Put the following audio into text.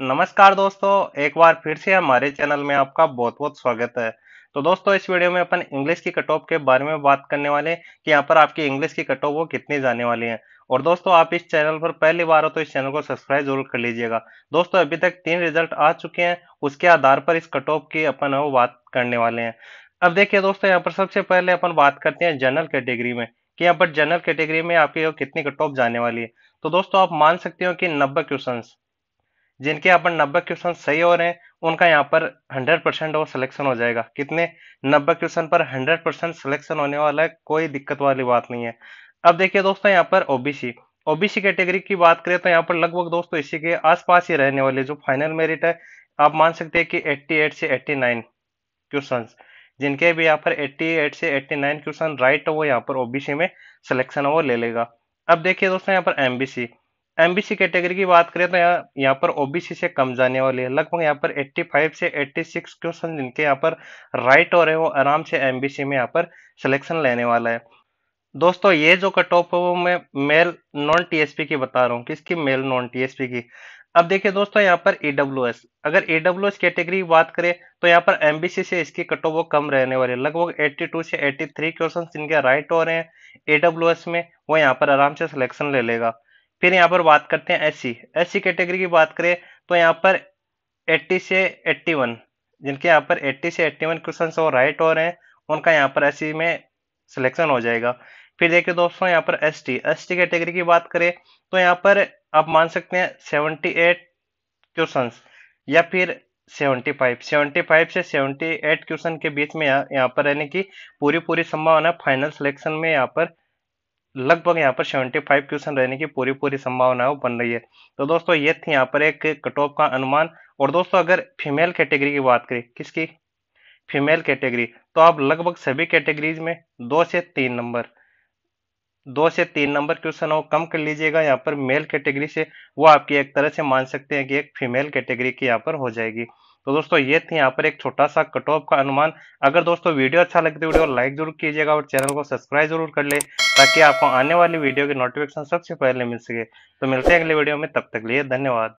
नमस्कार दोस्तों एक बार फिर से हमारे चैनल में आपका बहुत बहुत स्वागत है तो दोस्तों इस वीडियो में अपन इंग्लिश की कट ऑफ के बारे में बात करने वाले हैं कि यहाँ पर आपकी इंग्लिश की कट ऑफ वो कितनी जाने वाली है और दोस्तों आप इस चैनल पर पहली बार हो तो इस चैनल को सब्सक्राइब जरूर कर लीजिएगा दोस्तों अभी तक तीन रिजल्ट आ चुके हैं उसके आधार पर इस कट ऑफ की अपन वो बात करने वाले हैं अब देखिए दोस्तों यहाँ पर सबसे पहले अपन बात करते हैं जनरल कैटेगरी में कि यहाँ पर जनरल कैटेगरी में आपकी कितनी कट ऑफ जाने वाली है तो दोस्तों आप मान सकते हो कि नब्बे क्वेश्चन जिनके यहाँ पर नब्बे क्वेश्चन सही हो रहे हैं उनका यहाँ पर हंड्रेड परसेंट और सिलेक्शन हो जाएगा कितने नब्बे क्वेश्चन पर हंड्रेड परसेंट सिलेक्शन होने वाला है कोई दिक्कत वाली बात नहीं है अब देखिए दोस्तों यहाँ पर ओबीसी ओबीसी कैटेगरी की बात करें तो यहाँ पर लगभग दोस्तों इसी के आस ही रहने वाले जो फाइनल मेरिट है आप मान सकते हैं कि एट्टी से एट्टी क्वेश्चन जिनके भी यहाँ पर एट्टी से एट्टी क्वेश्चन राइट हो वो यहाँ पर ओबीसी में सिलेक्शन वो ले लेगा अब देखिए दोस्तों यहाँ पर एमबीसी एमबीसी कैटेगरी की बात करें तो यहाँ यहाँ पर ओबीसी से कम जाने वाले हैं लगभग यहाँ पर 85 से 86 क्वेश्चन जिनके यहाँ पर राइट हो रहे हैं वो आराम से एमबीसी में यहाँ पर सिलेक्शन लेने वाला है दोस्तों ये जो कट ऑफ है वो मैं मेल नॉन टीएसपी की बता रहा हूँ किसकी मेल नॉन टीएसपी की अब देखिए दोस्तों यहाँ पर ईडब्ल्यू अगर ईडब्ल्यू कैटेगरी की बात करें तो यहाँ पर एमबीसी से इसकी कट ऑफ कम रहने वाली है लगभग 82 से 83 क्वेश्चन जिनके राइट हो रहे हैं ईडब्ल्यूएस में वो यहाँ पर आराम से सिलेक्शन ले लेगा फिर यहाँ पर बात करते हैं एस सी कैटेगरी की बात करें तो यहाँ पर 80 से 81 जिनके यहाँ पर 80 से 81 क्वेश्चन और राइट हो रहे हैं उनका यहाँ पर एस में सिलेक्शन हो जाएगा फिर देखिए दोस्तों यहाँ पर S T S T category की बात करें तो यहाँ पर आप मान सकते हैं एट क्वेश्चन या फिर 75 75 से 78 क्वेश्चन के बीच में यहाँ पर रहने की पूरी पूरी संभावना फाइनल सिलेक्शन में यहाँ पर लगभग यहाँ पर 75 क्वेश्चन रहने की पूरी पूरी संभावना बन रही है तो दोस्तों ये थी यहाँ पर एक कट ऑफ का अनुमान और दोस्तों अगर फीमेल कैटेगरी की बात करें किसकी फीमेल कैटेगरी तो आप लगभग सभी कैटेगरीज में दो से तीन नंबर दो से तीन नंबर क्वेश्चन हो कम कर लीजिएगा यहाँ पर मेल कैटेगरी से वो आपकी एक तरह से मान सकते हैं कि एक फीमेल कैटेगरी की यहाँ पर हो जाएगी तो दोस्तों ये थी यहाँ पर एक छोटा सा कट ऑफ का अनुमान अगर दोस्तों वीडियो अच्छा लगे तो वीडियो लाइक जरूर कीजिएगा और चैनल को सब्सक्राइब जरूर कर ले ताकि आपको आने वाली वीडियो की नोटिफिकेशन सबसे पहले मिल सके तो मिलते हैं अगले वीडियो में तब तक लिए धन्यवाद